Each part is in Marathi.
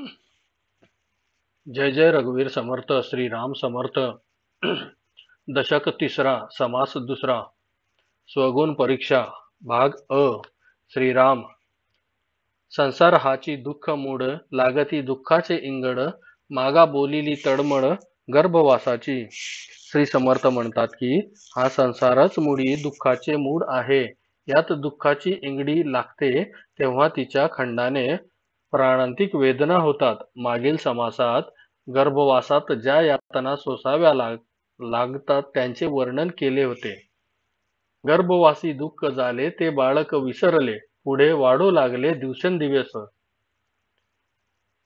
जय जय रघुवीर समर्थ श्रीराम समर्थ दशक तिसरा समास दुसरा स्वगुण परीक्षा भाग अ राम संसार हाची दुःख मूड लागती दुःखाचे इंगड मागा बोलिली तडमड गर्भवासाची श्री समर्थ म्हणतात की हा संसारच मुडी दुःखाचे मूड आहे यात दुःखाची इंगडी लागते तेव्हा तिच्या खंडाने प्राणांतिक वेदना होतात मागील समासात गर्भवासात ज्या यातना सोसाव्या लाग लागतात त्यांचे वर्णन केले होते गर्भवासी दुःख झाले ते बाळक विसरले पुढे वाढू लागले दिवसेंदिवस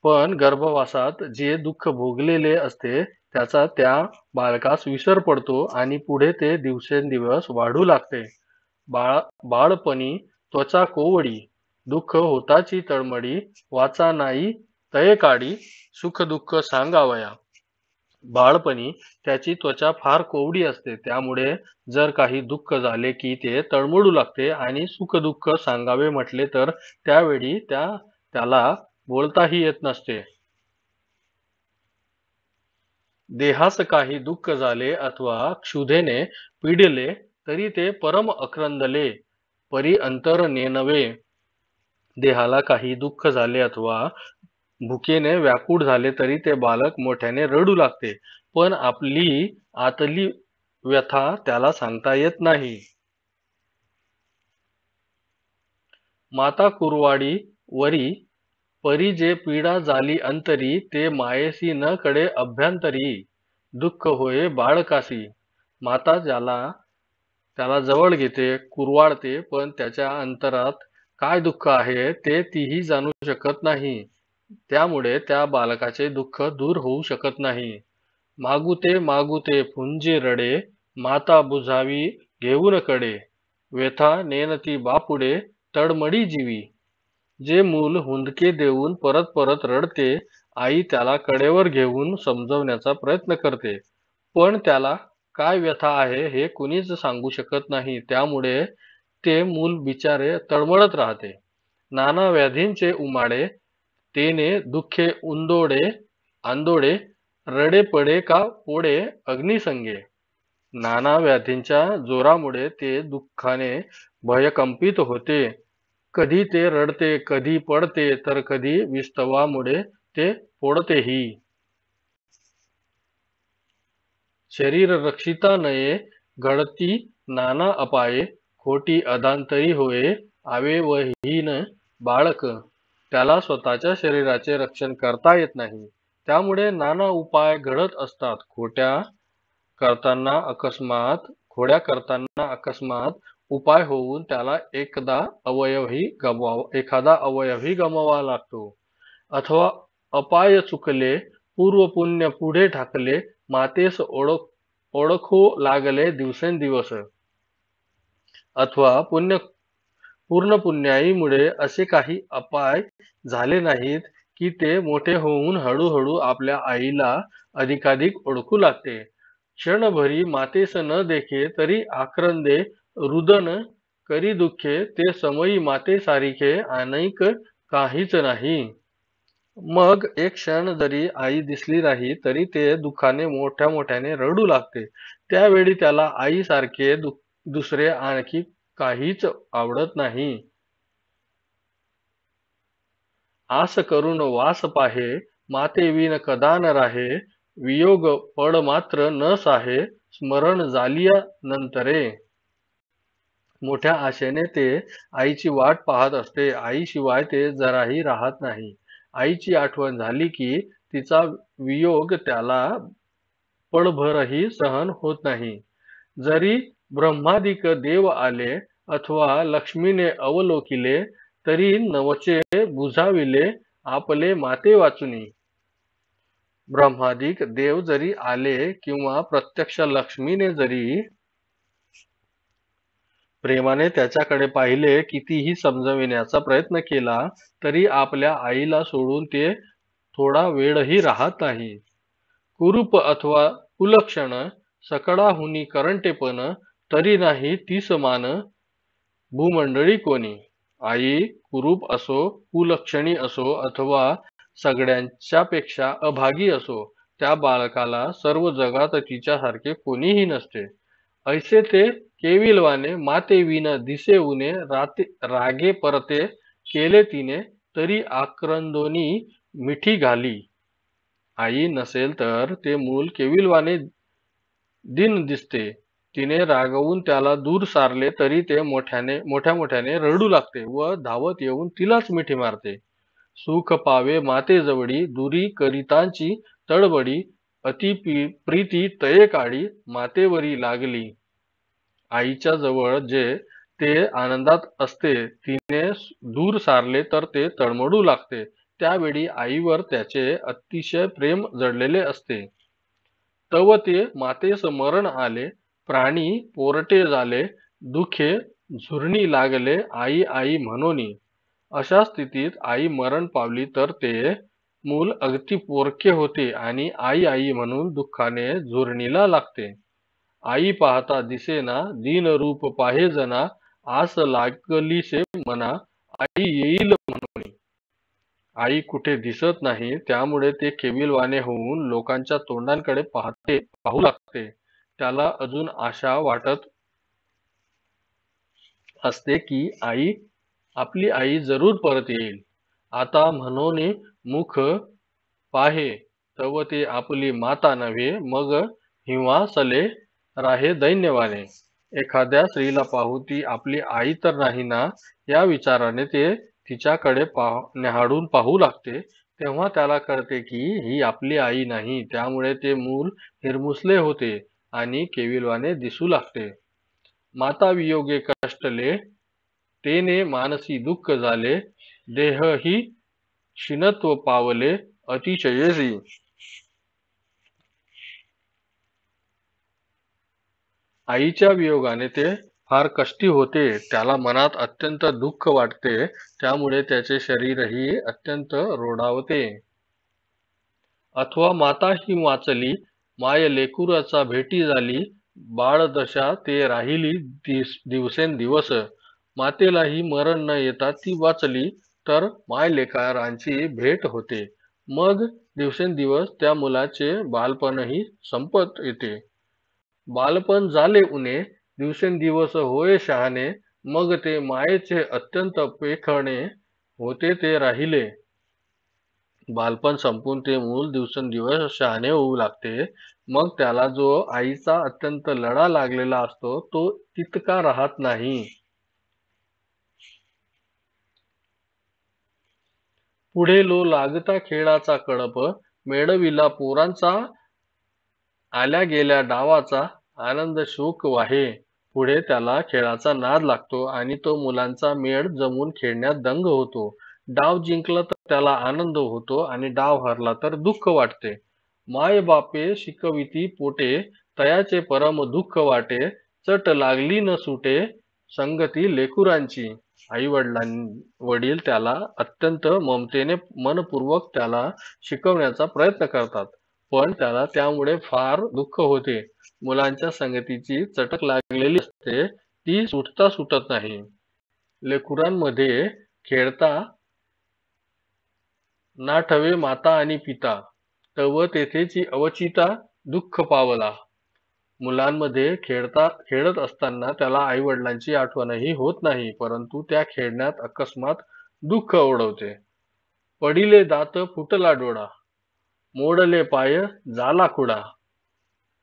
पण गर्भवासात जे दुःख भोगलेले असते त्याचा त्या बालकास विसर पडतो आणि पुढे ते दिवसेंदिवस वाढू लागते बाळ बाळपणी त्वचा कोवडी दुःख होताची तळमळी वाचा नाही तये काडी सुख दुःख सांगावया बाळपणी त्याची त्वचा फार कोवडी असते त्यामुळे जर काही दुःख झाले की ते तळमळू लागते आणि सुख दुःख सांगावे म्हटले तर त्यावेळी त्या त्याला बोलताही येत नसते देहास काही दुःख झाले अथवा क्षुधेने पिडले तरी ते परम अक्रंदले परी अंतर नेनवे देहाला काही दुःख झाले अथवा भुकेने व्याकुळ झाले तरी ते बालक मोठ्याने रडू लागते पण आपली आतली व्यथा त्याला सांगता येत नाही माता कुरवाडी वरी परी जे पीडा झाली अंतरी ते मायेसी न कडे अभ्यंतरी दुःख होय बाळकासी माता ज्याला त्याला जवळ घेते कुरवाडते पण त्याच्या अंतरात काय दुःख आहे ते तीही जाणू शकत नाही त्यामुळे त्या बालकाचे दुःख दूर होऊ शकत नाही मागुते मागुते फुंजे रडे माता बुझावी घेऊन कडे व्यथा नेनती बापुडे तडमडी जीवी जे मूल हुंदके देऊन परत परत रडते आई त्याला कडेवर घेऊन समजवण्याचा प्रयत्न करते पण त्याला काय व्यथा आहे हे कुणीच सांगू शकत नाही त्यामुळे ते मूल बिचारे तळमळत राहते नाना व्याधींचे उमाडे तेने दुःखे उंदोडे आंदोडे रडे पडे का पोडे अग्निसंगे नाना व्याधींच्या जोरामुळे ते दुःखाने भयकंपित होते कधी ते रडते कधी पडते तर कधी विस्तवामुळे ते पोडतेही शरीर रक्षिता नये घडती नाना अपाये खोटी अधांतरी होय आवेवहीन बाळक त्याला स्वतःच्या शरीराचे रक्षण करता येत नाही त्यामुळे नाना उपाय घडत असतात खोट्या करताना अकस्मात खोड्या करताना अकस्मात उपाय होऊन त्याला एकदा अवयवही गमवा एखादा अवयवही गमवा लागतो अथवा अपाय चुकले पूर्व पुण्य पुढे ढाकले मातेस ओळख ओळखू लागले दिवसेंदिवस अथवा पुण्य पूर्ण पुण्याईमुळे असे काही अपाय झाले नाहीत की ते मोठे होऊन हळूहळू आपल्या आईला अधिकाधिक ओळखू लागते क्षणभरी मातेस न देखे तरी आक्रंदे रुदन करी दुःखे ते समयी माते सारिखे अनेक काहीच नाही मग एक क्षण जरी आई दिसली नाही तरी ते दुखाने मोठ्या मोठ्याने रडू लागते त्यावेळी त्याला सारखे दुःख दुसरे आणखी काहीच आवडत नाही आस करून वास पाहे माते कदा न राहे वियोग पड मात्र न साहे स्मरण जालिया नंतरे मोठ्या आशेने ते आईची वाट पाहत असते शिवाय ते जराही राहत नाही आईची आठवण झाली की तिचा वियोग त्याला पळभरही सहन होत नाही जरी ब्रह्मादिक देव आले अथवा लक्ष्मीने अवलोकिले तरी नवचे बुझाविले आपले माते वाचुनी ब्रह्मादिक देव जरी आले किंवा प्रत्यक्ष लक्ष्मीने जरी प्रेमाने त्याच्याकडे पाहिले कितीही समजविण्याचा प्रयत्न केला तरी आपल्या आईला सोडून ते थोडा वेळही राहत नाही कुरूप अथवा कुलक्षण सकडाहुनी करंटेपण तरी नाही ती समान भूमंडळी कोणी आई कुरूप असो कुलक्षणी असो अथवा सगळ्यांच्या पेक्षा अभागी असो त्या बालकाला सर्व जगात तिच्यासारखे कोणीही नसते ऐसे ते केविलवाने माते विन दिसे उने राते रागे परते केले तिने तरी आक्रंदोनी मिठी घाली आई नसेल तर ते मूल केविलवाने दिन दिसते तिने रागवून त्याला दूर सारले तरी ते मोठ्याने मोठ्या मोठ्याने रडू लागते व धावत येऊन तिलाच मिठी मारते सुख पावे मातेजवळी दुरी करितांची तडबडी अति प्रीती तये मातेवरी लागली आईच्या जवळ जे ते आनंदात असते तिने दूर सारले तर ते तळमडू लागते त्यावेळी आईवर त्याचे अतिशय प्रेम जडलेले असते तव ते माते स्मरण आले प्राणी पोरटे झाले दुखे झुरणी लागले आई आई म्हणून अशा स्थितीत आई मरण पावली तर ते मूल अगदी पोरके होते आणि आई आई म्हणून दुःखाने झुरणीला लागते आई पाहता दिसेना दिन रूप पाहे जना आस लागलीसे मना आई येईल म्हणून आई कुठे दिसत नाही त्यामुळे ते केविलवाने होऊन लोकांच्या तोंडांकडे पाहते पाहू लागते त्याला अजून आशा वाटत असते की आई आपली आई जरूर परत येईल आता म्हणून मुख पाहे तव ते आपली माता नव्हे मग हिवा सले राहे दैन्यवाने एखाद्या स्त्रीला पाहू ती आपली आई तर नाही ना या विचाराने ते तिच्याकडे पाह पाहू लागते तेव्हा त्याला कळते की ही आपली आई नाही त्यामुळे ते मूल हिरमुसले होते आणि केविलवाने दिसू लागते माता वियोगे कष्टले तेने मानसी दुःख झाले देह ही क्षीणत्व पावले अतिशय आईच्या वियोगाने ते फार कष्टी होते त्याला मनात अत्यंत दुःख वाटते त्यामुळे त्याचे शरीरही अत्यंत रोडावते अथवा माता ही वाचली माय लेकुराचा भेटी झाली बाळदशा ते राहिली दिवसेंदिवस मातेलाही मरण न येता ती वाचली तर माय लेकरांची भेट होते मग दिवसेंदिवस त्या मुलाचे बालपणही संपत येते बालपण झाले उणे दिवसेंदिवस होय शहाणे मग ते मायेचे अत्यंत पेखणे होते ते राहिले बालपण संपून ते मूल दिवसेंदिवस शहाणे होऊ लागते मग त्याला जो आईचा अत्यंत लढा लागलेला असतो तो तितका राहत नाही पुढे लो लागता खेळाचा कडप मेडविला पोरांचा आल्या गेल्या डावाचा आनंद शोक वाहे पुढे त्याला खेळाचा नाद लागतो आणि तो मुलांचा मेळ जमून खेळण्यात दंग होतो डाव जिंकला तर त्याला आनंद होतो आणि डाव हरला तर दुःख वाटते माय बापे शिकविती पोटे तयाचे परम दुःख वाटे चट लागली न सुटे संगती लेकुरांची आई वडिलां वडील त्याला अत्यंत ममतेने मनपूर्वक त्याला शिकवण्याचा प्रयत्न करतात पण त्याला त्यामुळे फार दुःख होते मुलांच्या संगतीची चटक लागलेली असते ती सुटता सुटत नाही लेकुरांमध्ये खेळता ना ठवे माता आणि पिता तव तेथेची अवचिता दुःख पावला मुलांमध्ये खेळता खेळत असताना त्याला आई वडिलांची आठवणही होत नाही परंतु त्या खेळण्यात अकस्मात दुःख ओढवते पडिले दात फुटला डोळा मोडले पाय झाला कुडा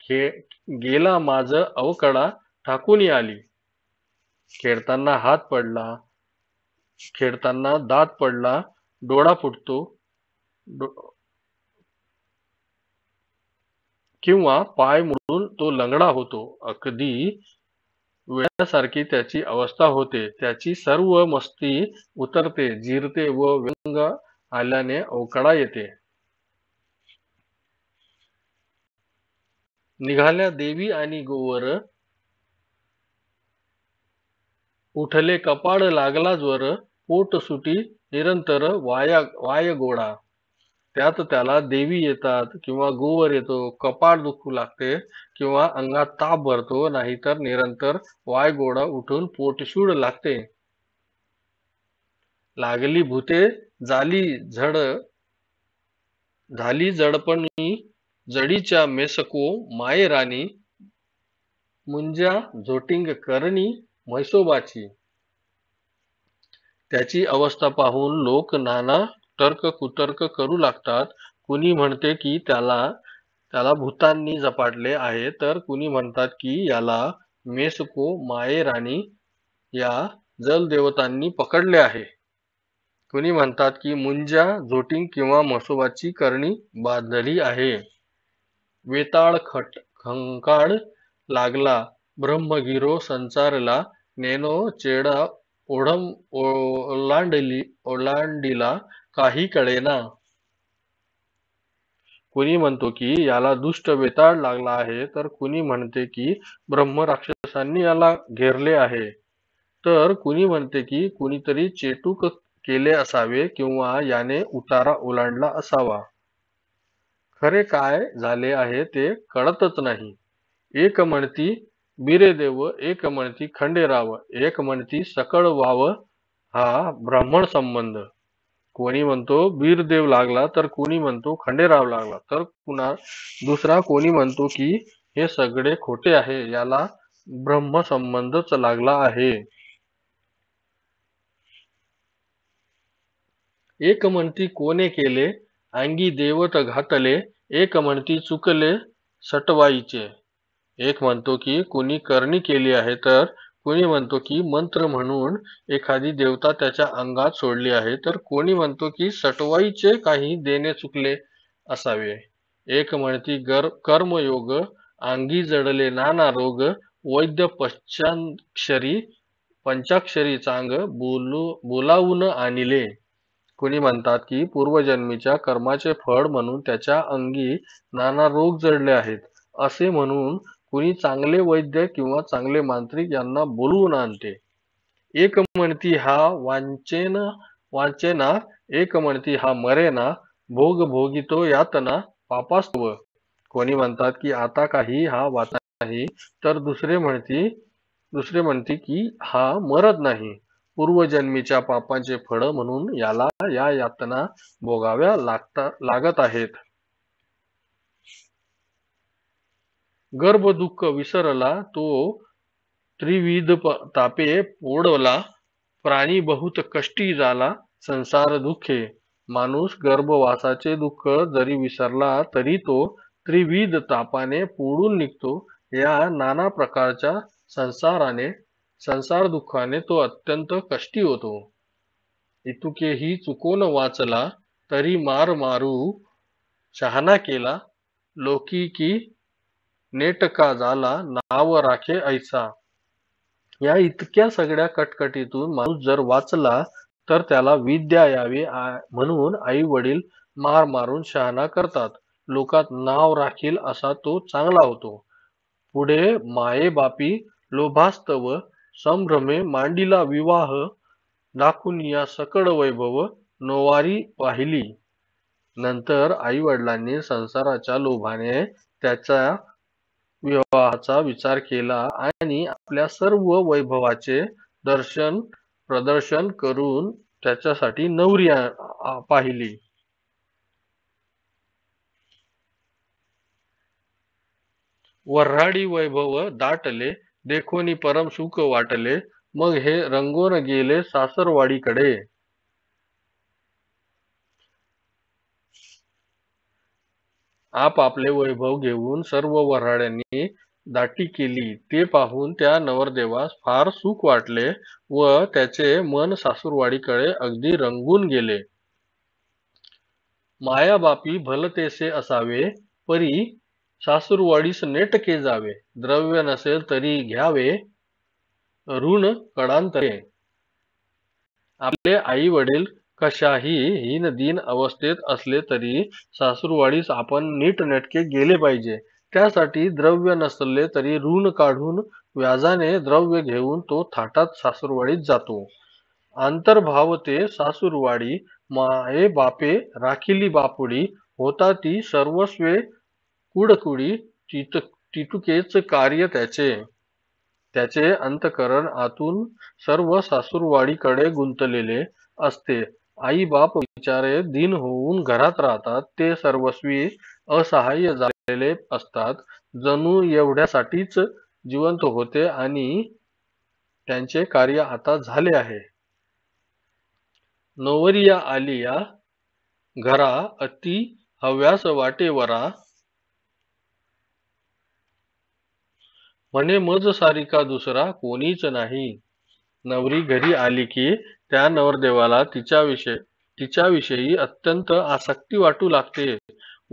खेळ गेला माझ अवकडा ठाकून आली खेळताना हात पडला खेळताना दात पडला डोळा फुटतो किंवा पाय मोडून तो लंगडा होतो अगदी वेळासारखी त्याची अवस्था होते त्याची सर्व मस्ती उतरते जिरते व व्यंग आल्याने अवकडा येते निघाल्या देवी आणि गोवर उठले कपाड लागला ज्वर पोट सुटी निरंतर वाया वाय गोडा त्यात त्याला देवी येतात किंवा गोवर येतो कपाळ दुखू लागते किंवा अंगात ताप भरतो नाहीतर निरंतर वाय गोडा उठून पोटशूड लागते लागली भूते झाली झड झाली जडपणी जडीच्या मेसको माये राणी मुंजा झोटिंग करणी म्हैसोबाची त्याची अवस्था पाहून लोक नाना तर्क कुतर्क करू लागतात कुणी म्हणते की त्याला त्याला भूतांनी झपाटले आहे तर कुणी म्हणतात की याला मेसको मायेराणी या जलदेवतांनी पकडले आहे कुणी म्हणतात की मुंजा झोटिंग किंवा मसोबाची करणी बांधली आहे वेताळ खट खंकाळ लागला ब्रह्मगिरो संचारला नेनो चेडा ओढम ओलांडली ओलांडीला काही कळेना कुणी म्हणतो की याला दुष्ट वेताळ लागला आहे तर कुणी म्हणते की ब्रह्म राक्षसांनी याला घेरले आहे तर कुणी म्हणते की कुणीतरी चेटूक केले असावे किंवा याने उतारा ओलांडला असावा खरे काय झाले आहे ते कळतच नाही एक म्हणती बिरे देव एक म्हणती खंडेराव एक म्हणती सकळ व्हावं हा ब्राह्मण संबंध कोणी म्हणतो वीरदेव लागला तर कोणी म्हणतो खंडेराव लागला तर पुन्हा दुसरा कोणी म्हणतो की हे सगळे खोटे आहे याला ब्रह्म संबंधच लागला आहे एक म्हणती कोणे केले अंगी देवत घातले एक म्हणती चुकले सटवाईचे एक म्हणतो की कोणी करणी केली आहे तर कोणी म्हणतो की मंत्र म्हणून एखादी देवता त्याच्या अंगात सोडली आहे तर कोणी म्हणतो की सटवाईचे काही देणे चुकले असावे एक म्हणती गर कर्मयोग अंगी जडले नाना रोग वैद्य पश्चाक्षरी पंचाक्षरी चांग बोलू बोलावून आणले कोणी म्हणतात की पूर्वजन्मीच्या कर्माचे फळ म्हणून त्याच्या अंगी नाना रोग जडले आहेत असे म्हणून कुणी चांगले वैद्य किंवा चांगले मांत्रिक यांना बोलवून आणते एक म्हणती हा वांचेन वांचेना एक म्हणती हा मरेना भोग भोगितो यातना पापास्तव कोणी म्हणतात की आता काही हा वाचा नाही तर दुसरे म्हणती दुसरे म्हणते की हा मरत नाही पूर्वजन्मीच्या पापांचे फळ म्हणून याला या यातना भोगाव्या लागता लागत आहेत गर्भ दुःख विसरला तो त्रिविध तापे पोडवला प्राणी बहुत कष्टी झाला संसार दुःखे माणूस गर्भवासाचे दुःख जरी विसरला तरी तो त्रिविध तापाने पोडून निघतो या नाना प्रकारच्या संसाराने संसार दुःखाने तो अत्यंत कष्टी होतो इतुके ही चुकून वाचला तरी मार मारू शहाणा केला लोकी की नेटका झाला नाव राखे ऐसा या इतक्या सगळ्या कटकटीतून माणूस जर वाचला तर त्याला विद्या यावी म्हणून आई वडील मार मारून शहाणा करतात लोकात नाव राखील असा तो चांगला होतो पुढे माये बापी लोभास्तव संभ्रमे मांडीला विवाह नाकुनिया या सकड वैभव नोवारी पाहिली नंतर आई वडिलांनी संसाराच्या लोभाने त्याच्या विवाहाचा विचार केला आणि आपल्या सर्व वैभवाचे दर्शन प्रदर्शन करून त्याच्यासाठी नवरी पाहिली वर्हाडी वैभव दाटले देखोनी परम सुख वाटले मग हे रंगोर गेले सासरवाडीकडे आप आपले वैभव घेऊन सर्व वऱ्हाड्यांनी दाटी केली ते पाहून त्या नवरदेवास फार सुख वाटले व त्याचे मन सासूरवाडीकडे अगदी रंगून गेले माया बापी भलतेसे असावे परी सासूरवाडीस नेटके जावे द्रव्य नसेल तरी घ्यावे ऋण कडांतरे आपले आई वडील कशाही दीन अवस्थेत असले तरी सासूरवाडीस आपण नीट नेटके गेले पाहिजे त्यासाठी द्रव्य नसले तरी ऋण काढून व्याजाने द्रव्य घेऊन तो थाटात सासूरवाडीत जातो आंतरभाव ते सासूरवाडी माये बापे राखिली बापुडी होता ती सर्वस्वे कुडकुडी तितुकेच कार्य त्याचे त्याचे अंतकरण आतून सर्व सासूरवाडीकडे गुंतलेले असते आई बाप विचारे दिन होऊन घरात राहतात ते सर्वस्वी असहाय्य झालेले असतात जणू एवढ्यासाठीच जिवंत होते आणि त्यांचे कार्य आता झाले आहे नवरिया आलिया घरा अति हव्यास वाटेवरा म्हणे मज सारिका दुसरा कोणीच नाही नवरी घरी आली की त्या नवरदेवाला तिच्याविषयी तिच्याविषयी अत्यंत आसक्ती वाटू लागते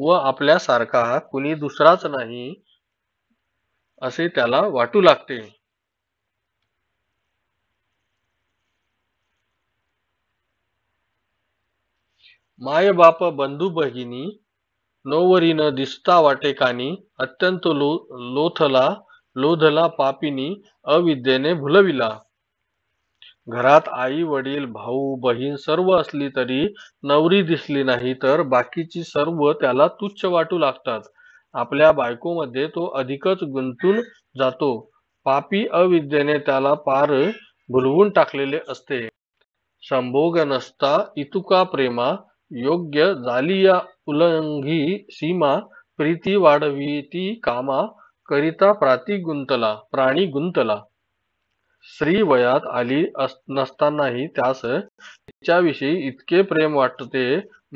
व आपल्यासारखा कुणी दुसराच नाही असे त्याला वाटू लागते माय बाप बंधू बहिणी नोवरीनं दिसता वाटेकानी अत्यंत लो लोथला लोधला पापिनी अविद्येने भुलविला घरात आई वडील भाऊ बहीण सर्व असली तरी नवरी दिसली नाही तर बाकीची सर्व त्याला तुच्छ वाटू लागतात आपल्या बायकोमध्ये तो अधिकच गुंतून जातो पापी अविद्येने त्याला पार भुलवून टाकलेले असते संभोग नसता इतुका प्रेमा योग्य जालिया उलंगी सीमा प्रीती वाढवी ती कामा करिता प्राती गुंतला प्राणी गुंतला स्त्री वयात आली नसतानाही त्यास तिच्याविषयी इतके प्रेम वाटते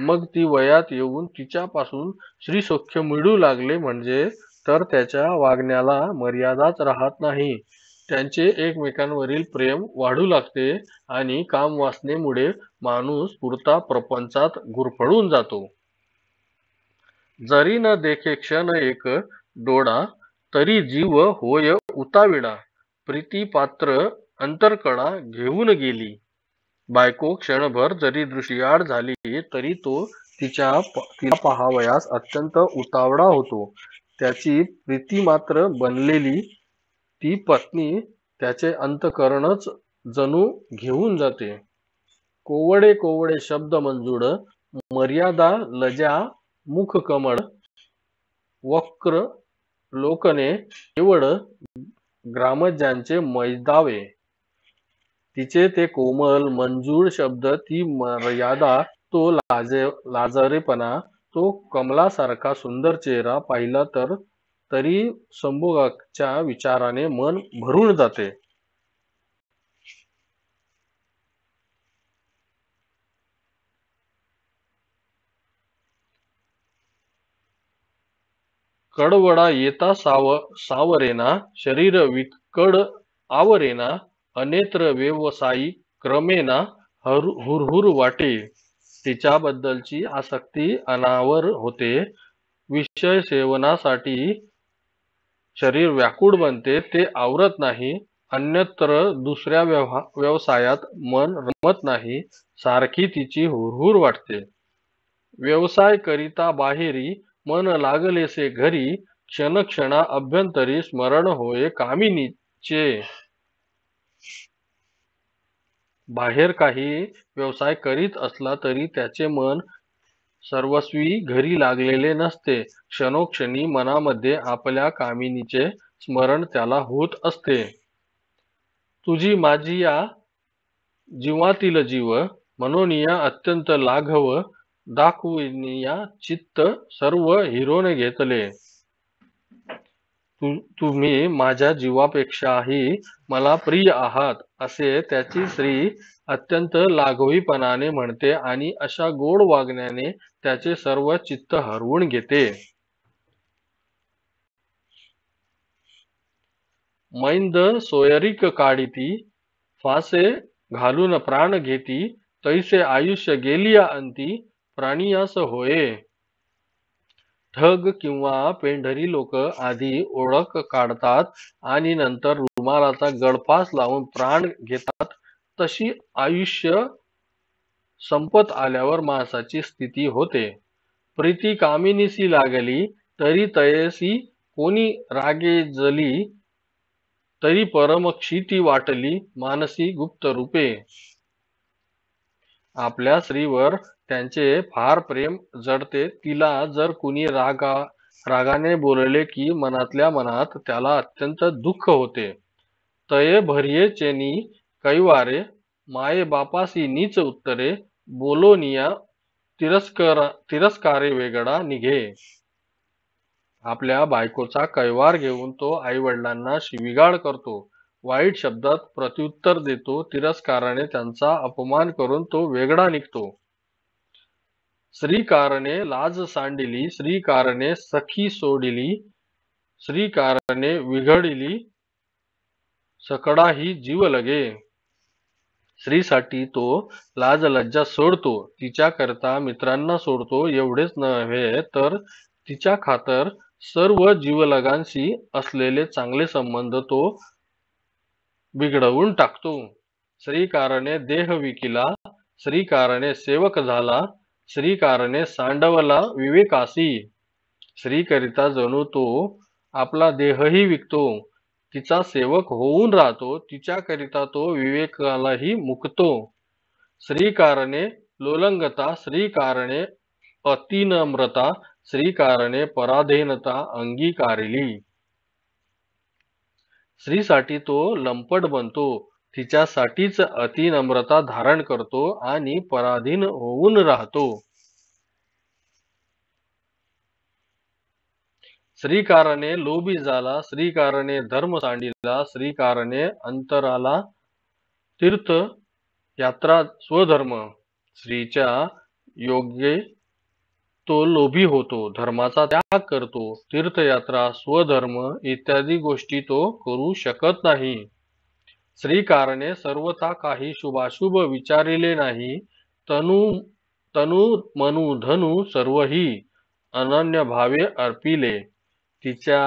मग ती वयात येऊन तिच्यापासून श्री सौख्य मिळू लागले म्हणजे तर त्याच्या वागण्याला मर्यादाच राहत नाही त्यांचे एकमेकांवरील प्रेम वाढू लागते आणि काम वासनेमुळे माणूस पुरता प्रपंचात गुरफळून जातो जरी न देखे क्षण एक डोळा तरी जीव होय उताविडा प्रीतीपात्र अंतरकडा घेऊन गेली बायको क्षणभर जरी दृष्टीआड झाली तरी तो तिच्या तिला पहावयास अत्यंत उतावळा होतो त्याची प्रीती मात्र बनलेली ती पत्नी त्याचे अंतकरणच जणू घेऊन जाते कोवडे कोवडे शब्द मंजूड मर्यादा लजा मुख कमळ वक्र लोकने केवळ ग्रामज्यांचे मैदावे तिचे ते कोमल मंजूळ शब्द ती मर्यादा तो लाजे लाजारेपणा तो कमलासारखा सुंदर चेहरा पाहिला तर तरी संभोगाच्या विचाराने मन भरून जाते कडवडा येता साव सावरेना शरीर विकड आवरेना अनेत्र व्यवसायी क्रमेना हुरहुर वाटे तिच्याबद्दलची आसक्ती अनावर होते विषय सेवनासाठी शरीर व्याकुळ बनते ते आवरत नाही अन्यत्र दुसऱ्या व्यवसायात मन रमत नाही सारखी तिची हुरहुर वाटते व्यवसाय करिता बाहेरी मन लागलेसे घरी क्षण अभ्यंतरी स्मरण होय कामिनीचे बाहेर काही व्यवसाय करीत असला तरी त्याचे मन सर्वस्वी घरी लागलेले नसते क्षणोक्षणी मनामध्ये आपल्या कामिनीचे स्मरण त्याला होत असते तुझी माझी या जीवातील जीव मनोनिया अत्यंत लाघव दाखविण्या चित्त सर्व हिरोने घेतले तुम्ही माझ्या जीवापेक्षाही मला प्रिय आहात असे त्याची स्त्री अत्यंत लागवीपणाने म्हणते आणि अशा गोड वागण्याने त्याचे सर्व चित्त हरवून घेते मैंद सोयरिक काढिती फासे घालून प्राण घेती तैसे आयुष्य गेली अंती प्राणियास होये ठग किंवा पेंढरी लोक आधी ओळख काढतात आणि नंतर रुमालाचा गळफास लावून प्राण घेतात तशी आयुष्य संपत आल्यावर माणसाची स्थिती होते प्रीती कामिनीसी लागली तरी तयसी कोणी रागे जली तरी परमक्षिती वाटली मानसी गुप्त रूपे आपल्या स्त्रीवर त्यांचे फार प्रेम जडते तिला जर कुणी रागा रागाने बोलले की मनातल्या मनात त्याला अत्यंत दुःख होते तये भरिये चेनी कैवारे माये बापासी नीच उत्तरे बोलोनिया तिरस्कर तिरस्कारे वेगळा निघे आपल्या बायकोचा कैवार घेऊन तो आई वडिलांना शिविगाळ करतो वाईट शब्दात प्रत्युत्तर देतो तिरस्काराने त्यांचा अपमान करून तो वेगळा निघतो श्रीकारणे लाज सांडिली श्रीकारणे सखी सोडिली श्रीकारणे विघडिली सकडा ही जीव लगे श्रीसाठी तो लाज लज्जा सोडतो तिच्या करता मित्रांना सोडतो एवढेच नव्हे तर तिच्या खातर सर्व जीवलगांशी असलेले चांगले संबंध तो बिघडवून टाकतो श्रीकारणे देह विकिला श्रीकारणे सेवक झाला श्रीकारणे सांडवला विवेकासी श्रीकरिता जणू तो आपला देहही विकतो तिचा सेवक होऊन राहतो तिच्याकरिता तो विवेकालाही मुकतो श्रीकारणे लोलंगता श्रीकारणे अतिनम्रता श्रीकारणे पराधीनता अंगीकारिली श्रीसाठी तो लंपट बनतो तिच्यासाठीच अतिनम्रता धारण करतो आणि पराधीन होऊन राहतो श्रीकारणे लोभी झाला श्रीकारणे धर्म सांडिला श्रीकारणे अंतराला तीर्थ यात्रा स्वधर्म श्रीच्या योग्य तो लोभी होतो धर्माचा त्याग करतो तीर्थयात्रा स्वधर्म इत्यादी गोष्टी तो करू शकत नाही श्रीकारणे सर्वता काही शुभाशुभ विचारिले नाही तनु तनु मनु धनु सर्वही अनन्य भावे अर्पिले तिच्या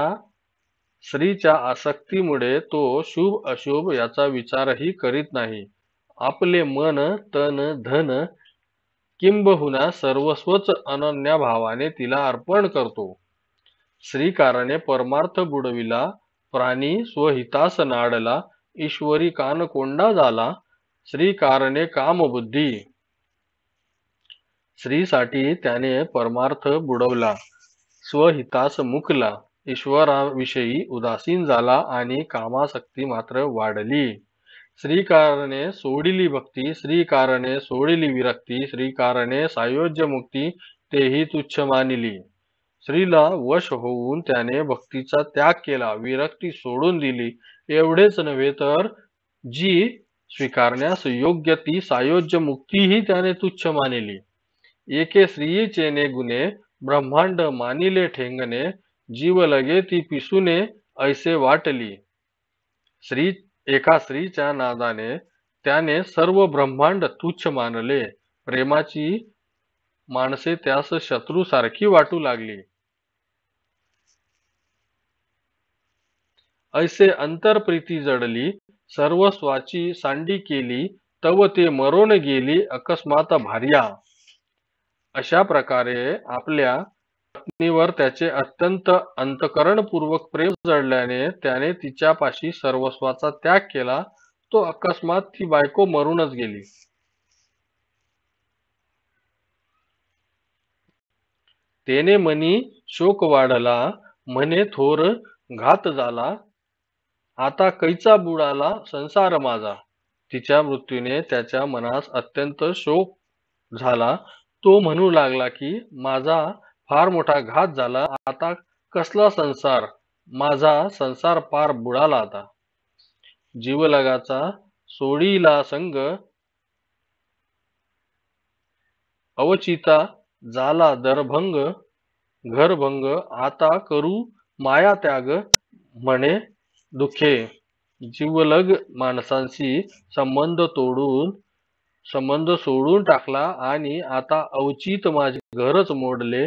स्त्रीच्या आसक्तीमुळे तो शुभ अशुभ याचा विचारही करीत नाही आपले मन तन धन किंबहुना सर्वस्वच अनन्या भावाने तिला अर्पण करतो श्रीकारणे परमार्थ बुडविला प्राणी स्वहितास नाडला ईश्वरी कान कोंडा झाला श्री कारणे कामबुद्धी श्रीसाठी त्याने परमार्थ बुडवला स्वहितास मुकला ईश्वराविषयी उदासीन झाला आणि कामासक्ती मात्र वाढली श्रीकारणे सोडिली भक्ती श्रीकारणे सोडिली विरक्ती श्रीकारणे सायोज्य मुक्ती तेही तुच्छ मानिली श्रीला वश होऊन त्याने भक्तीचा त्याग केला विरक्ती सोडून दिली एवढेच नव्हे तर जी स्वीकारण्यास योग्य ती सायोज्य मुक्तीही त्याने तुच्छ मानिली एके ने गुन्हे ब्रह्मांड मानिले ठेंगणे जीव लगे ती पिसुने ऐसे वाटली श्री एका स्त्रीच्या नादाने त्याने सर्व ब्रह्मांड तुच्छ मानले प्रेमाची माणसे त्यास सारखी वाटू लागली ऐसे अंतर प्रीती जडली सर्वस्वाची सांडी केली तव ते मरून गेली अकस्मात भार्या अशा प्रकारे आपल्या पत्नीवर त्याचे अत्यंत अंतकरण पूर्वक प्रेम जडल्याने त्याने तिच्यापाशी सर्वस्वाचा त्याग केला तो अकस्मात ती बायको मरूनच गेली तेने मनी शोक वाढला म्हणे थोर घात झाला आता कैचा बुडाला संसार माझा तिच्या मृत्यूने त्याच्या मनास अत्यंत शोक झाला तो म्हणू लागला की माझा फार मोठा घात झाला आता कसला संसार माझा संसार पार बुडाला आता जीवलगाचा सोडीला संग अवचिता झाला दरभंग घरभंग आता करू माया त्याग म्हणे दुखे जीवलग माणसांशी संबंध तोडून संबंध सोडून टाकला आणि आता अवचित माझे घरच मोडले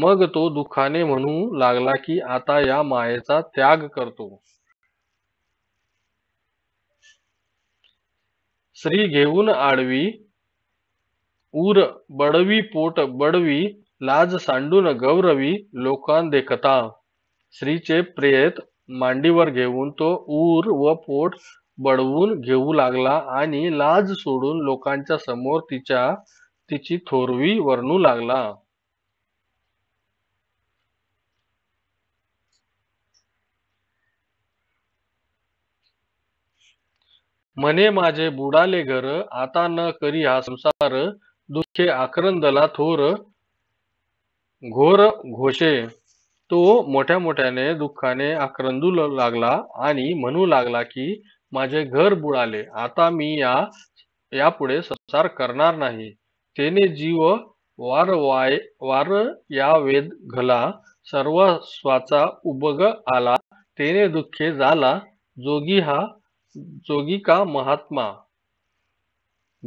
मग तो दुखाने म्हणू लागला की आता या मायेचा त्याग करतो श्री घेऊन आडवी उर बडवी पोट बडवी लाज सांडून गौरवी लोकांदेखता श्रीचे प्रेत मांडीवर घेऊन तो ऊर व पोट बडवून घेऊ लागला आणि लाज सोडून लोकांच्या समोर तिच्या तिची थोरवी वर्णू लागला मने माझे बुडाले घर आता न करी हा संसार दुःखे आक्रंदला थोर घोर घोषे तो मोठ्या मोठ्याने दुःखाने आक्रंदू लागला आणि म्हणू लागला की माझे घर बुडाले आता मी या यापुढे संसार करणार नाही तेने जीव वार वाय वार या वेद घला सर्वस्वाचा उभग आला तेने दुःखे झाला जोगी हा जोगी का महात्मा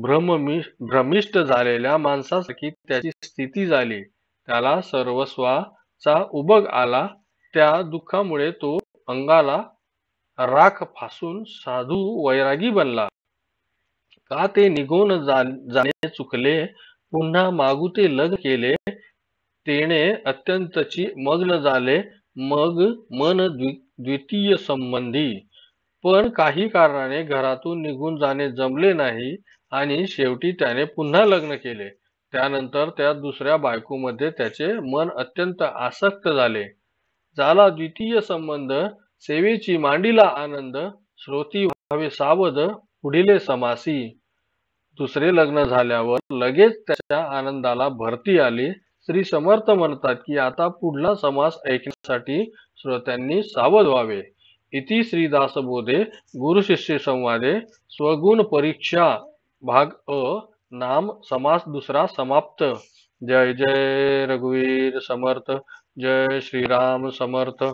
भ्रममिष भ्रमिष्ट झालेल्या माणसासाठी त्याची स्थिती झाली त्याला सर्वस्वा चा उबग आला त्या दुःखामुळे तो अंगाला राख फासून साधू वैरागी बनला का ते निघून जाणे चुकले पुन्हा मागू ते लग केले तेने अत्यंतची मग्न झाले मग मन द्वितीय संबंधी पण काही कारणाने घरातून निघून जाणे जमले नाही आणि शेवटी त्याने पुन्हा लग्न केले त्यानंतर त्या दुसऱ्या बायकोमध्ये त्याचे मन अत्यंत आसक्त झाले झाला द्वितीय संबंध सेवेची मांडीला आनंद श्रोती व्हावे सावध पुढीले समासी दुसरे लग्न झाल्यावर लगेच त्याच्या आनंदाला भरती आली श्री समर्थ म्हणतात की आता पुढला समास ऐकण्यासाठी श्रोत्यांनी सावध व्हावे इति श्रीदासबोधे गुरुशिष्य संवादे स्वगुण परीक्षा भाग अ नाम समास दुसरा समाप्त जय जय रघुवीर समर्थ जय श्रीराम समर्थ